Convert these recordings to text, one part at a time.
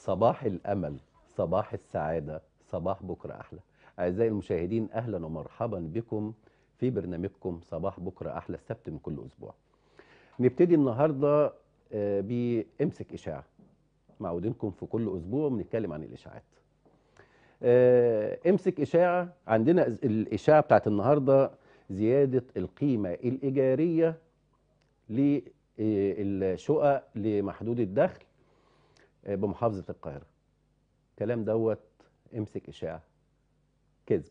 صباح الأمل صباح السعادة صباح بكرة أحلى أعزائي المشاهدين أهلا ومرحبا بكم في برنامجكم صباح بكرة أحلى السبت من كل أسبوع نبتدي النهاردة آه، بامسك إشاعة معودينكم في كل أسبوع بنتكلم عن الإشاعات آه، امسك إشاعة عندنا الإشاعة بتاعت النهاردة زيادة القيمة الإيجارية للشقق آه، لمحدود الدخل آه، بمحافظه القاهره الكلام دوت امسك اشاعه كذب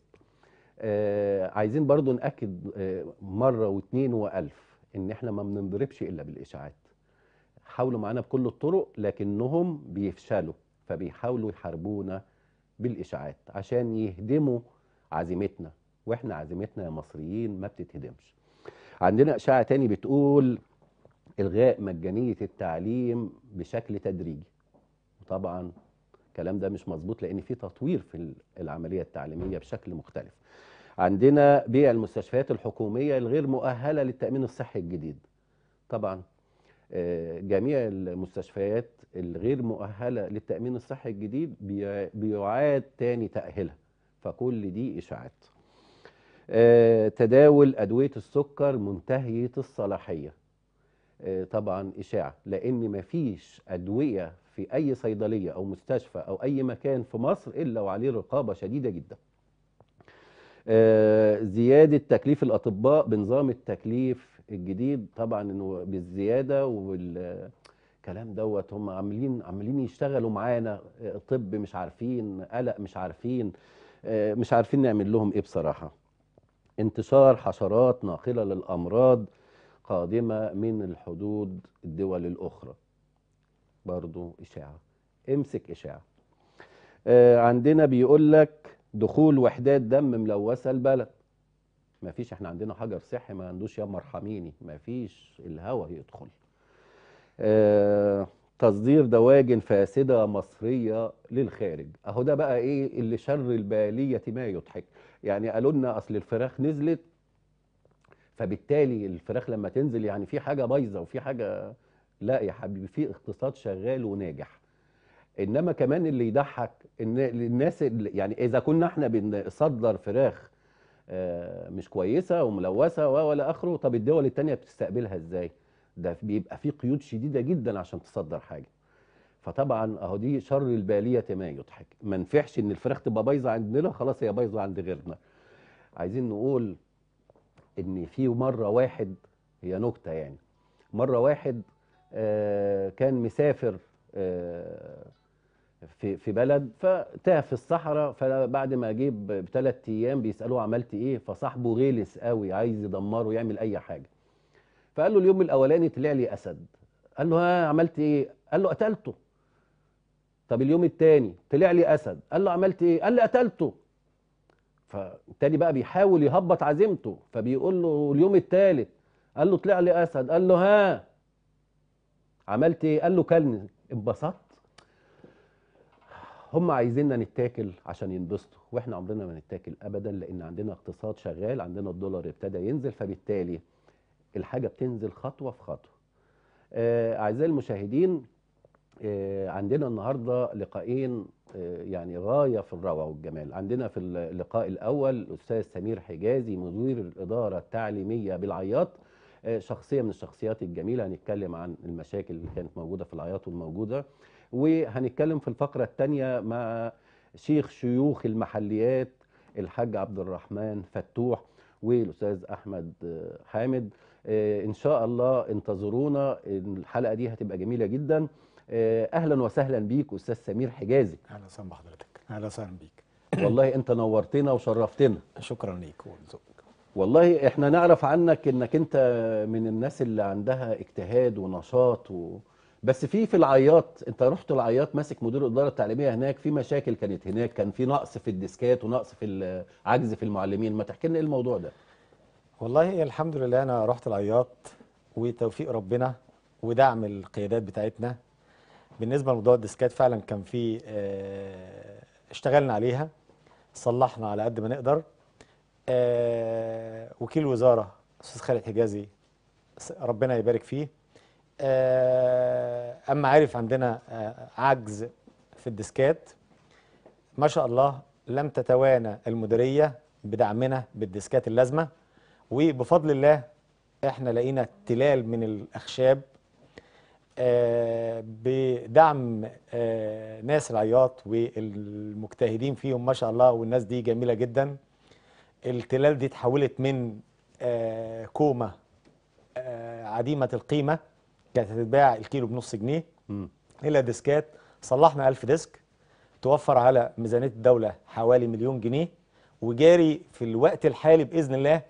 آه، عايزين برضو ناكد آه، مره واتنين والف ان احنا ما بننضربش الا بالاشاعات حاولوا معانا بكل الطرق لكنهم بيفشلوا فبيحاولوا يحاربونا بالاشاعات عشان يهدموا عزيمتنا واحنا عزيمتنا يا مصريين ما بتتهدمش عندنا اشاعه تاني بتقول الغاء مجانيه التعليم بشكل تدريجي طبعا الكلام ده مش مظبوط لان في تطوير في العمليه التعليميه بشكل مختلف عندنا بيع المستشفيات الحكوميه الغير مؤهله للتامين الصحي الجديد طبعا آه، جميع المستشفيات الغير مؤهله للتامين الصحي الجديد بيعاد تاني تاهيلها فكل دي اشاعات آه، تداول ادويه السكر منتهيه الصلاحيه آه، طبعا اشاعه لان مفيش ادويه في أي صيدلية أو مستشفى أو أي مكان في مصر إلا وعليه رقابة شديدة جدا آه، زيادة تكليف الأطباء بنظام التكليف الجديد طبعا انه بالزياده والكلام دوت هم عاملين عاملين يشتغلوا معانا آه، طب مش عارفين قلق مش عارفين آه، مش عارفين نعمل لهم ايه بصراحه انتشار حشرات ناقله للامراض قادمه من الحدود الدول الاخرى برضو إشاعة امسك إشاعة آه عندنا بيقول لك دخول وحدات دم ملوثة البلد ما فيش احنا عندنا حجر صحي ما عندوش يا مرحميني ما فيش الهواء يدخل آه تصدير دواجن فاسدة مصرية للخارج اهو ده بقى ايه اللي شر البالية ما يضحك يعني قالوا لنا اصل الفراخ نزلت فبالتالي الفراخ لما تنزل يعني في حاجة بايظة وفي حاجة لا يا حبيبي في اقتصاد شغال وناجح انما كمان اللي يضحك ان الناس اللي يعني اذا كنا احنا بنصدر فراخ آه، مش كويسه وملوثه ولا اخره طب الدول الثانيه بتستقبلها ازاي ده بيبقى في قيود شديده جدا عشان تصدر حاجه فطبعا اهو دي شر الباليه ما يضحك ما نفعش ان الفراخ تبقى بايظه عندنا خلاص هي بايظه عند غيرنا عايزين نقول ان في مره واحد هي نكته يعني مره واحد آه، كان مسافر آه، في في بلد فتاه في الصحراء فبعد ما جيب بثلاث ايام بيسالوه عملت ايه فصاحبه غلس قوي عايز يدمره يعمل اي حاجه فقال له اليوم الاولاني طلع لي اسد قال له ها عملت ايه قال له قتلته طب اليوم الثاني طلع لي اسد قال له عملت ايه قال لي قتلته فالتاني بقى بيحاول يهبط عزيمته فبيقول له اليوم الثالث قال له طلع لي اسد قال له ها عملت ايه قال له كلني انبسطت هم عايزيننا نتاكل عشان ينبسطوا واحنا عمرنا ما نتاكل ابدا لان عندنا اقتصاد شغال عندنا الدولار ابتدى ينزل فبالتالي الحاجه بتنزل خطوه في خطوه آه اعزائي المشاهدين آه عندنا النهارده لقاءين آه يعني غايه في الروعه والجمال عندنا في اللقاء الاول الاستاذ سمير حجازي مدير الاداره التعليميه بالعياط شخصيه من الشخصيات الجميله هنتكلم عن المشاكل اللي كانت موجوده في العياط والموجوده وهنتكلم في الفقره الثانيه مع شيخ شيوخ المحليات الحاج عبد الرحمن فتوح والاستاذ احمد حامد آه، ان شاء الله انتظرونا الحلقه دي هتبقى جميله جدا آه، اهلا وسهلا بيك استاذ سمير حجازي اهلا وسهلا بحضرتك اهلا وسهلا بيك والله انت نورتنا وشرفتنا شكرا ليك ونزق. والله احنا نعرف عنك انك انت من الناس اللي عندها اجتهاد ونشاط و... بس في في العياط انت رحت العياط ماسك مدير الاداره التعليميه هناك في مشاكل كانت هناك كان في نقص في الديسكات ونقص في عجز في المعلمين ما تحكي لنا ايه الموضوع ده والله الحمد لله انا رحت العياط وتوفيق ربنا ودعم القيادات بتاعتنا بالنسبه لموضوع الديسكات فعلا كان في آه، اشتغلنا عليها صلحنا على قد ما نقدر آه وكيل وزاره استاذ خالد حجازي ربنا يبارك فيه آه اما عارف عندنا آه عجز في الديسكات ما شاء الله لم تتوانى المديريه بدعمنا بالديسكات اللازمه وبفضل الله احنا لقينا تلال من الاخشاب آه بدعم آه ناس العياط والمجتهدين فيهم ما شاء الله والناس دي جميله جدا التلال دي تحولت من آه، كومة آه، عديمة القيمة كانت هتتباع الكيلو بنص جنيه م. إلى ديسكات صلحنا 1000 ديسك توفر على ميزانية الدولة حوالي مليون جنيه وجاري في الوقت الحالي بإذن الله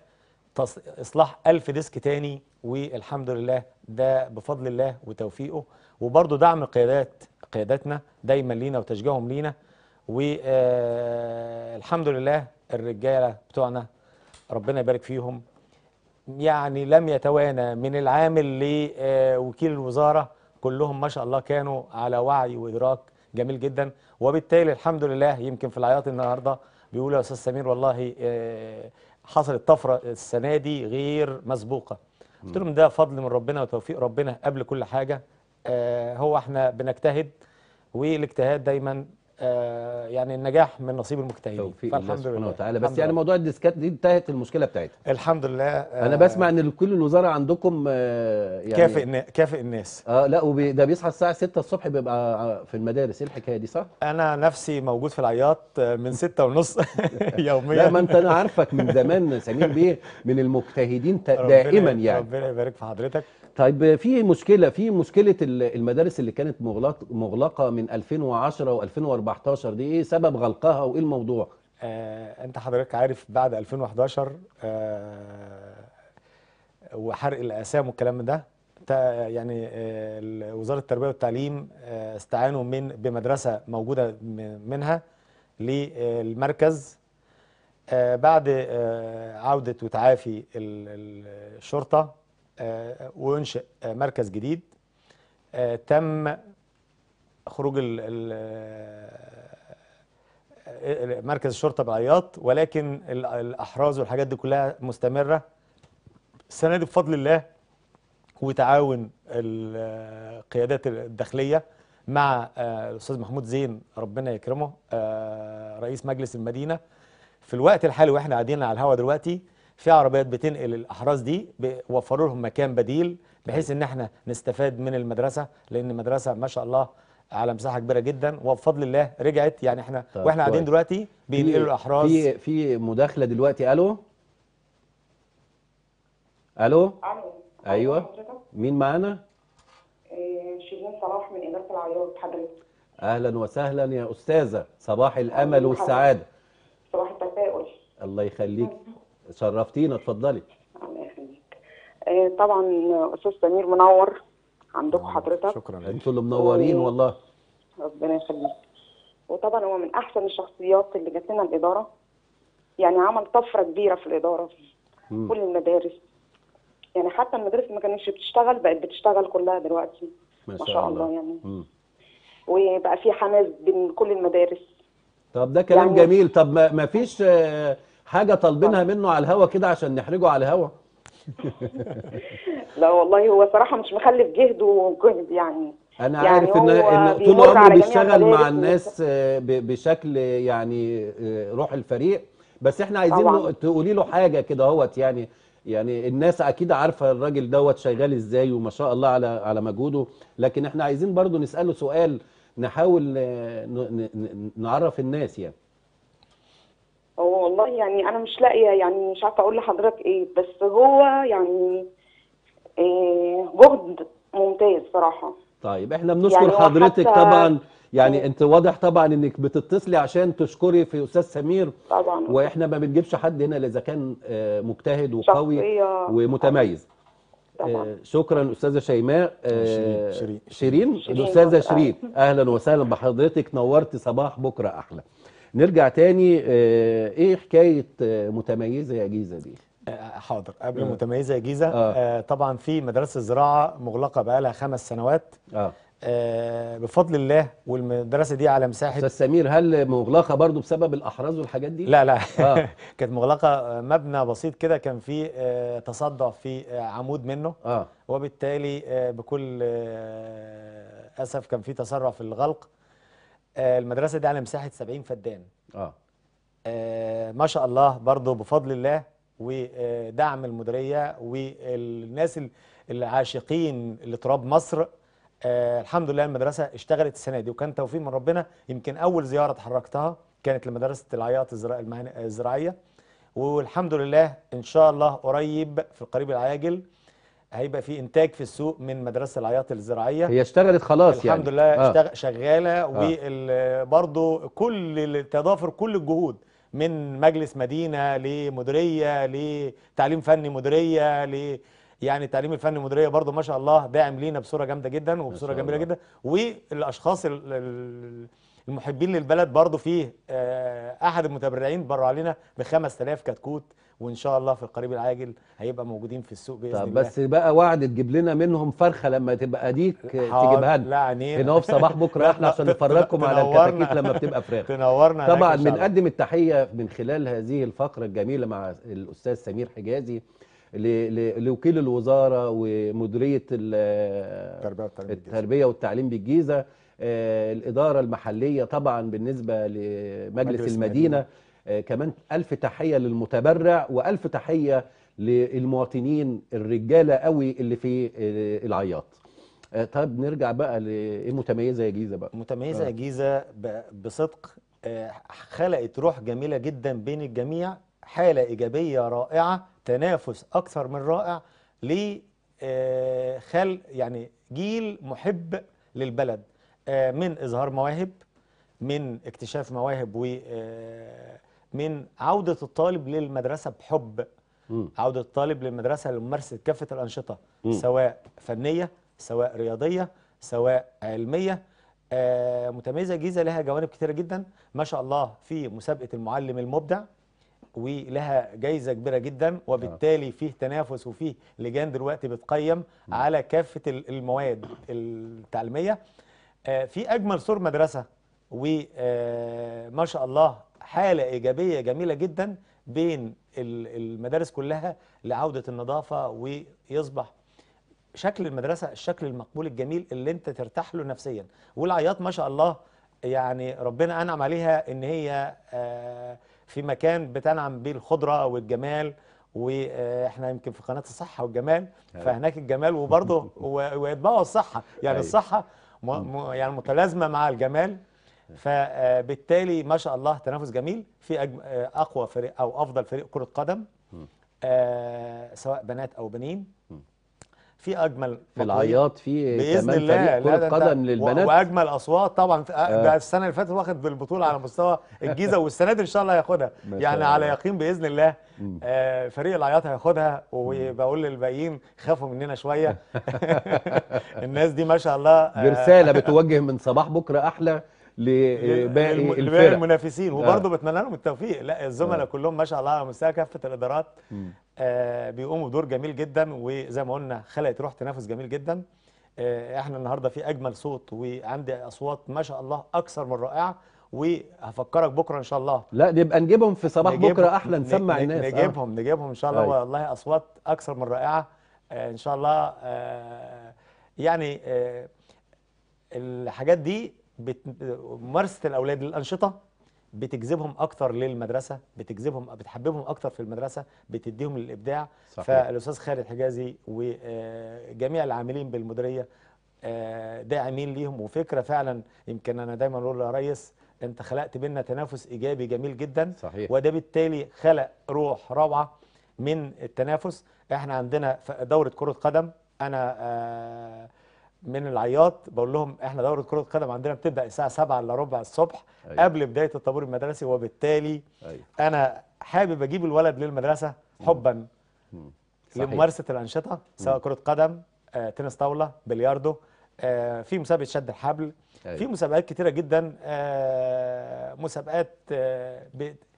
إصلاح 1000 ديسك تاني والحمد لله ده بفضل الله وتوفيقه وبرضه دعم قيادات قياداتنا دايما لينا وتشجيعهم لينا والحمد آه، لله الرجاله بتوعنا ربنا يبارك فيهم يعني لم يتوانى من العامل لوكيل آه، الوزاره كلهم ما شاء الله كانوا على وعي وادراك جميل جدا وبالتالي الحمد لله يمكن في العياط النهارده بيقولوا يا استاذ سمير والله آه، حصلت طفره السنه دي غير مسبوقه قلت لهم ده فضل من ربنا وتوفيق ربنا قبل كل حاجه آه، هو احنا بنجتهد والاجتهاد دايما آه، يعني النجاح من نصيب المجتهدين توفيق الله سبحانه وتعالى بس يعني موضوع الديسكات دي انتهت المشكله بتاعتها الحمد لله آه انا بسمع ان كل الوزاره عندكم آه يعني كافئ كافئ الناس اه لا وبي ده بيصحى الساعه 6 الصبح بيبقى آه، في المدارس ايه الحكايه دي صح انا نفسي موجود في العياط آه، من 6 ونص يوميا لا ما انت انا عارفك من زمان سمير بيه من المجتهدين دائما يعني ربنا يبارك في حضرتك طيب في مشكله في مشكله المدارس اللي كانت مغلق مغلقه من 2010 و2014 دي ايه سبب غلقها وايه الموضوع آه انت حضرتك عارف بعد 2011 آه وحرق الاقسام والكلام ده يعني آه وزاره التربيه والتعليم آه استعانوا من بمدرسه موجوده منها للمركز آه بعد آه عوده وتعافي الشرطه آه، وينشئ آه، مركز جديد آه، تم خروج مركز الشرطه بعياط ولكن الاحراز والحاجات دي كلها مستمره السنه دي بفضل الله وتعاون القيادات الداخليه مع الاستاذ محمود زين ربنا يكرمه رئيس مجلس المدينه في الوقت الحالي واحنا قاعدين على الهواء دلوقتي في عربيات بتنقل الاحراز دي وفروا لهم مكان بديل بحيث ان احنا نستفاد من المدرسه لان المدرسه ما شاء الله على مساحه كبيره جدا وبفضل الله رجعت يعني احنا طيب واحنا قاعدين دلوقتي بينقلوا الاحراز في في مداخله دلوقتي الو الو ايوه مين معانا؟ إيه، شيرين صلاح من اداره العيارات حضرتك اهلا وسهلا يا استاذه صباح الامل والسعاده صباح التفاؤل الله يخليك شرفتينا اتفضلي الله يخليك آه، طبعا استاذ سمير منور عندكم آه، حضرتك شكرا انتوا اللي منورين و... والله ربنا يخليك وطبعا هو من احسن الشخصيات اللي جات لنا الاداره يعني عمل طفره كبيره في الاداره في كل المدارس يعني حتى المدارس ما كانتش بتشتغل بقت بتشتغل كلها دلوقتي ما شاء, ما شاء الله. الله يعني مم. وبقى في حماس بين كل المدارس طب ده كلام يعني جميل طب ما فيش آه حاجه طالبينها منه على الهوا كده عشان نحرجه على الهوا لا والله هو صراحه مش مخلف جهده وجهد يعني انا يعني عارف ان ان طول عمره بيشتغل مع الناس آه، بشكل يعني آه، روح الفريق بس احنا عايزين تقولي له حاجه كده اهوت يعني يعني الناس اكيد عارفه الراجل دوت شغال ازاي وما شاء الله على على مجهوده لكن احنا عايزين برضو نساله سؤال نحاول آه، نعرف الناس يعني هو والله يعني انا مش لاقيه يعني مش عارفه اقول لحضرتك ايه بس هو يعني إيه جهد ممتاز صراحه طيب احنا بنشكر يعني حضرتك طبعا يعني انت واضح طبعا انك بتتصلي عشان تشكري في استاذ سمير طبعا واحنا ما بنجيبش حد هنا الا اذا كان آه، مجتهد وقوي شخصية. ومتميز طبعا. آه، شكرا استاذه شيماء آه، شيرين شيرين الاستاذه شيرين اهلا وسهلا بحضرتك نورتي صباح بكره احلى نرجع تاني آه، ايه حكايه آه، متميزه يا جيزه دي آه، حاضر قبل متميزه يا جيزه آه. طبعا في مدرسه زراعه مغلقه بقى لها خمس سنوات آه. آه بفضل الله والمدرسه دي على مساحه استاذ سمير هل مغلقه برضو بسبب الاحراز والحاجات دي؟ لا لا آه. كانت مغلقه مبنى بسيط كده كان فيه تصدع في عمود منه آه. وبالتالي بكل اسف كان في تسرع في الغلق آه، المدرسه دي على مساحه 70 فدان آه. اه ما شاء الله برضه بفضل الله ودعم المديريه والناس العاشقين لتراب مصر آه الحمد لله المدرسه اشتغلت السنه دي وكان توفيق من ربنا يمكن اول زياره اتحركتها كانت لمدرسه العياط الزراعيه والحمد لله ان شاء الله قريب في القريب العاجل هيبقى في انتاج في السوق من مدرسه العياط الزراعيه هي اشتغلت خلاص الحمد يعني الحمد لله آه. شغاله آه. وبرضه كل تضافر كل الجهود من مجلس مدينه لمديريه لتعليم فني مديريه ل يعني التعليم الفني مديريه برضه ما شاء الله داعم لينا بصوره جامده جدا وبصوره جميله جدا والاشخاص المحبين للبلد برضه فيه آه، احد المتبرعين برع علينا ب 5000 كتكوت وان شاء الله في القريب العاجل هيبقى موجودين في السوق باذن طب الله بس بقى وعد تجيب لنا منهم فرخه لما تبقى ديك تجيبها لنا لا عينينا هنا في صباح بكره احنا عشان نفرجكم على الكتاكيت لما بتبقى فراخ تنورنا طبعا بنقدم التحيه من خلال هذه الفقره الجميله مع الاستاذ سمير حجازي لوكيل الوزاره ومديريه التربيه والتعليم بالجيزه آه، الاداره المحليه طبعا بالنسبه لمجلس المدينه, المدينة. آه، كمان ألف تحية للمتبرع وألف تحية للمواطنين الرجالة قوي اللي في آه، العياط آه، طب نرجع بقى لإيه متميزة يا جيزة بقى متميزة يا جيزة بصدق خلقت روح جميلة جدا بين الجميع حالة إيجابية رائعة تنافس أكثر من رائع لخلق يعني جيل محب للبلد من إظهار مواهب من اكتشاف مواهب و من عودة الطالب للمدرسة بحب م. عودة الطالب للمدرسة لممارسة كافة الأنشطة م. سواء فنية سواء رياضية سواء علمية آه متميزة جيزة لها جوانب كثيرة جدا ما شاء الله في مسابقة المعلم المبدع ولها جايزة كبيرة جدا وبالتالي آه. فيه تنافس وفيه لجان دلوقتي بتقيم على كافة المواد التعليمية آه، في أجمل سور مدرسة وما آه، شاء الله حالة إيجابية جميلة جدا بين المدارس كلها لعودة النظافة ويصبح شكل المدرسة الشكل المقبول الجميل اللي انت ترتاح له نفسيا والعياط ما شاء الله يعني ربنا أنعم عليها ان هي آه، في مكان بتنعم به الخضرة والجمال واحنا آه، يمكن في قناة الصحة والجمال أيوة. فهناك الجمال وبرضه ويتبقى الصحة يعني أيوة. الصحة يعني متلازمة مع الجمال فبالتالي آه، ما شاء الله تنافس جميل في آه، اقوى فريق او افضل فريق كره قدم آه، سواء بنات او بنين في اجمل في العياط في باذن الله كره قدم للبنات واجمل اصوات طبعا آه. السنه اللي فاتت واخد بالبطوله على مستوى الجيزه والسنه دي ان شاء الله هياخدها يعني على يقين باذن الله آه فريق العياط هياخدها وبقول للباقيين خافوا مننا شويه الناس دي ما شاء الله آه بتوجه من صباح بكره احلى لباقي آه، الفرق المنافسين وبرضه آه. بتمنى لهم التوفيق لا الزملاء آه. كلهم ما شاء الله على مستوى كافه الادارات آه بيقوموا بدور جميل جدا وزي ما قلنا خلقت روح تنافس جميل جدا آه احنا النهارده في اجمل صوت وعندي اصوات ما شاء الله اكثر من رائعه وهفكرك بكره ان شاء الله لا نبقى نجيبهم في صباح نجيب بكره احلى نسمع نجيب الناس آه. نجيبهم آه. نجيبهم ان شاء الله طيب. والله اصوات اكثر من رائعه آه ان شاء الله آه يعني آه الحاجات دي بت... ممارسه الاولاد للانشطه بتجذبهم اكتر للمدرسه بتجذبهم بتحببهم اكتر في المدرسه بتديهم للابداع صحيح. فالاستاذ خالد حجازي وجميع آه، العاملين بالمديريه آه، داعمين ليهم وفكره فعلا يمكن انا دايما اقول يا ريس انت خلقت بينا تنافس ايجابي جميل جدا صحيح. وده بالتالي خلق روح روعه من التنافس احنا عندنا دوره كره قدم انا آه، من العياط بقول لهم احنا دوره كره القدم عندنا بتبدا الساعه 7 الا ربع الصبح أيوة. قبل بدايه الطابور المدرسي وبالتالي أيوة. انا حابب اجيب الولد للمدرسه حبا لممارسه الانشطه سواء كره قدم آه، تنس طاوله بلياردو آه، في مسابقه شد الحبل أيوة. في مسابقات كتيره جدا آه، مسابقات آه،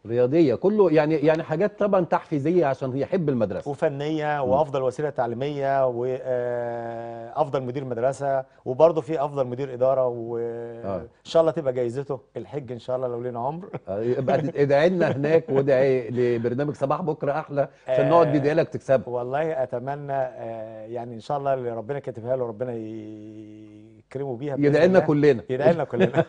رياضيه كله يعني يعني حاجات طبعا تحفيزيه عشان يحب المدرسه وفنيه وافضل وسيله تعليميه وافضل آه، مدير مدرسه وبرضه في افضل مدير اداره وان شاء الله تبقى جايزته الحج ان شاء الله لو لنا عمر يبقى ادعي لنا هناك وادعي لبرنامج صباح بكره احلى عشان نقعد بيدي لك تكسبه والله اتمنى يعني ان شاء الله اللي ربنا كاتبها له ربنا ي... يكرموا بيها يدعي لنا كلنا يدعي لنا كلنا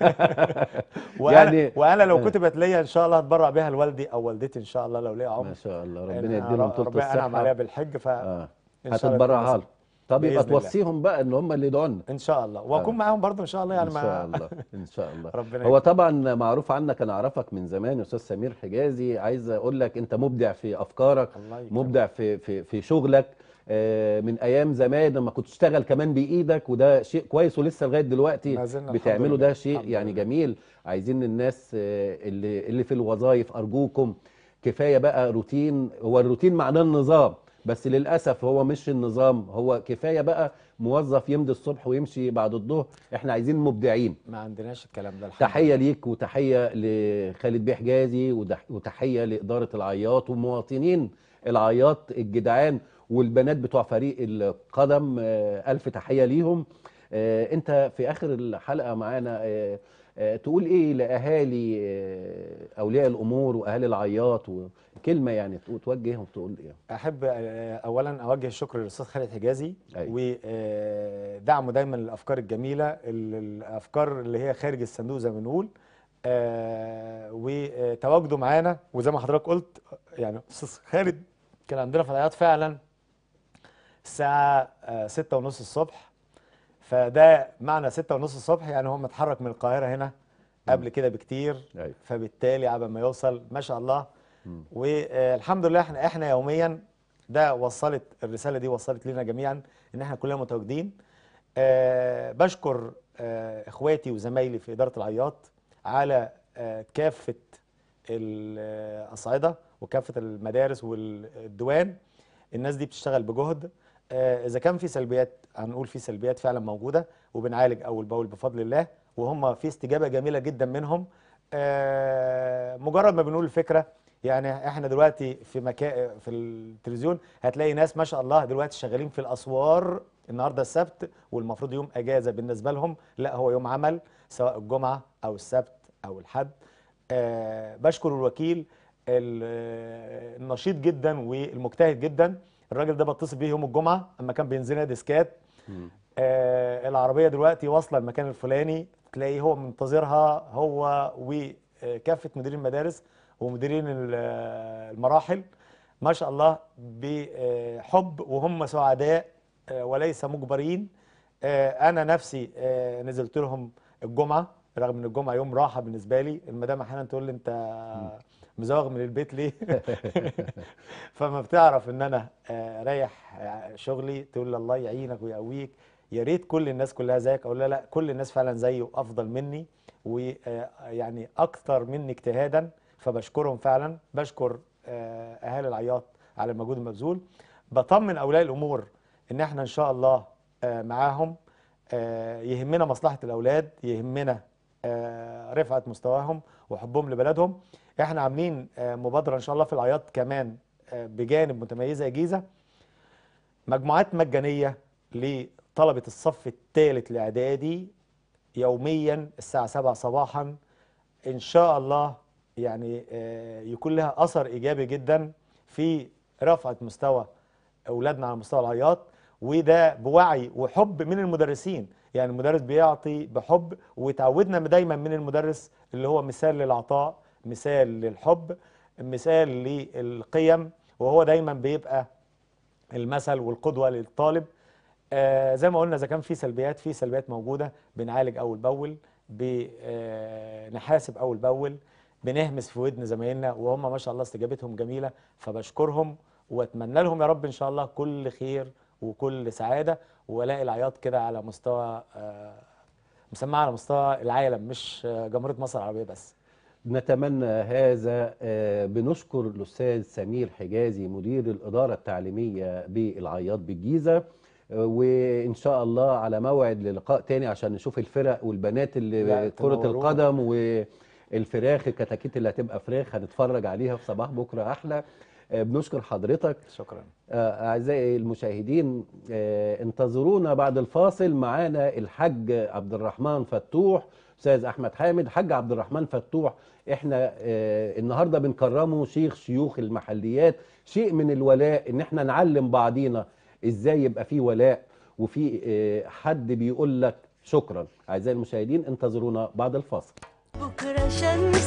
وأنا يعني وانا لو آه. كتبت ليا ان شاء الله هتبرع بيها لوالدي او والدتي ان شاء الله لو ليا عمر ما شاء الله ربنا يديلهم طول الصحه ربنا انعم عليها بالحج ف آه. هتتبرعها لهم طب يبقى توصيهم بقى ان هم اللي يدعوا لنا ان شاء الله واكون آه. معاهم برضه ان شاء الله يعني ان شاء الله ان شاء الله ربنا هو طبعا معروف عنك انا اعرفك من زمان يا استاذ سمير حجازي عايز اقول لك انت مبدع في افكارك الله مبدع في في في شغلك آه، من ايام زمان لما كنت تشتغل كمان بايدك وده شيء كويس ولسه لغايه دلوقتي بتعمله ده شيء يعني جميل عايزين الناس آه، اللي اللي في الوظائف ارجوكم كفايه بقى روتين هو الروتين معناه النظام بس للاسف هو مش النظام هو كفايه بقى موظف يمضي الصبح ويمشي بعد الظهر احنا عايزين مبدعين ما عندناش الكلام ده الحمد تحيه ليك وتحيه لخالد بيه حجازي وتحيه لاداره العياط ومواطنين العياط الجدعان والبنات بتوع فريق القدم آه، الف تحيه ليهم آه، انت في اخر الحلقه معانا آه، تقول ايه لاهالي اولياء الامور واهالي العياط وكلمه يعني توجههم تقول ايه احب اولا اوجه الشكر للاستاذ خالد حجازي أيوة. ودعمه دايما للافكار الجميله الافكار اللي هي خارج الصندوق زي ما بنقول وتواجده معانا وزي ما حضرتك قلت يعني استاذ خالد كان عندنا في العياط فعلا الساعة آه، ستة ونص الصبح فده معنى ستة ونص الصبح يعني هو متحرك من القاهرة هنا قبل كده بكتير أيوة. فبالتالي عبا ما يوصل ما شاء الله والحمد لله احنا احنا يوميا ده وصلت الرسالة دي وصلت لنا جميعا ان احنا كلنا متواجدين أه بشكر أه اخواتي وزمايلي في إدارة العياط على أه كافة آه، الأصعدة وكافة المدارس والديوان الناس دي بتشتغل بجهد آه، اذا كان في سلبيات هنقول في سلبيات فعلا موجوده وبنعالج اول باول بفضل الله وهم في استجابه جميله جدا منهم آه، مجرد ما بنقول الفكره يعني احنا دلوقتي في مكان في التلفزيون هتلاقي ناس ما شاء الله دلوقتي شغالين في الاسوار النهارده السبت والمفروض يوم اجازه بالنسبه لهم لا هو يوم عمل سواء الجمعه او السبت او الحد آه، بشكر الوكيل النشيط جدا والمجتهد جدا الراجل ده بتصل بيه يوم الجمعه اما كان بينزلنا ديسكات آه العربيه دلوقتي واصله المكان الفلاني تلاقيه هو منتظرها هو وكافه آه، مديرين المدارس ومديرين آه، المراحل ما شاء الله بحب آه، وهم سعداء وليس مجبرين انا نفسي نزلت لهم الجمعه رغم ان الجمعه يوم راحه بالنسبه لي المدام احيانا تقول لي انت مزوغ من البيت ليه فما بتعرف ان انا آه، رايح آه، شغلي تقول الله يعينك ويقويك يا ريت كل الناس كلها زيك اقول لا لا كل الناس فعلا زيي وافضل مني ويعني آه، اكثر مني اجتهادا فبشكرهم فعلا بشكر اهالي العياط على المجهود المبذول بطمن اولياء الامور ان احنا ان شاء الله معاهم يهمنا مصلحه الاولاد يهمنا رفعه مستواهم وحبهم لبلدهم احنا عاملين آه، مبادره ان شاء الله في العياط كمان آه، بجانب متميزه جيزه مجموعات مجانيه لطلبه الصف الثالث الاعدادي يوميا الساعه 7 صباحا ان شاء الله يعني آه، يكون لها اثر ايجابي جدا في رفعه مستوى اولادنا على مستوى العياط وده بوعي وحب من المدرسين يعني المدرس بيعطي بحب وتعودنا دايما من المدرس اللي هو مثال للعطاء مثال للحب مثال للقيم وهو دايما بيبقى المثل والقدوة للطالب آه زي ما قلنا إذا كان في سلبيات في سلبيات موجودة بنعالج أول بأول بنحاسب آه، أول بأول بنهمس في ودن زمايلنا وهم ما شاء الله استجابتهم جميلة فبشكرهم وأتمنى لهم يا رب إن شاء الله كل خير وكل سعادة وألاقي العياط كده على مستوى آه مسمى على مستوى العالم مش جمهورية مصر العربية بس نتمنى هذا آه، بنشكر الأستاذ سمير حجازي مدير الإدارة التعليمية بالعياط بالجيزة آه، وان شاء الله على موعد للقاء تاني عشان نشوف الفرق والبنات اللي كره القدم والفراخ الكتاكيت اللي هتبقى فراخ هنتفرج عليها في صباح بكره احلى آه، بنشكر حضرتك شكرا اعزائي المشاهدين انتظرونا بعد الفاصل معانا الحاج عبد الرحمن فتوح استاذ احمد حامد حاج عبد الرحمن فتوح احنا اه النهارده بنكرمه شيخ شيوخ المحليات شيء من الولاء ان احنا نعلم بعضينا ازاي يبقى في ولاء وفي اه حد بيقول لك شكرا اعزائي المشاهدين انتظرونا بعد الفاصل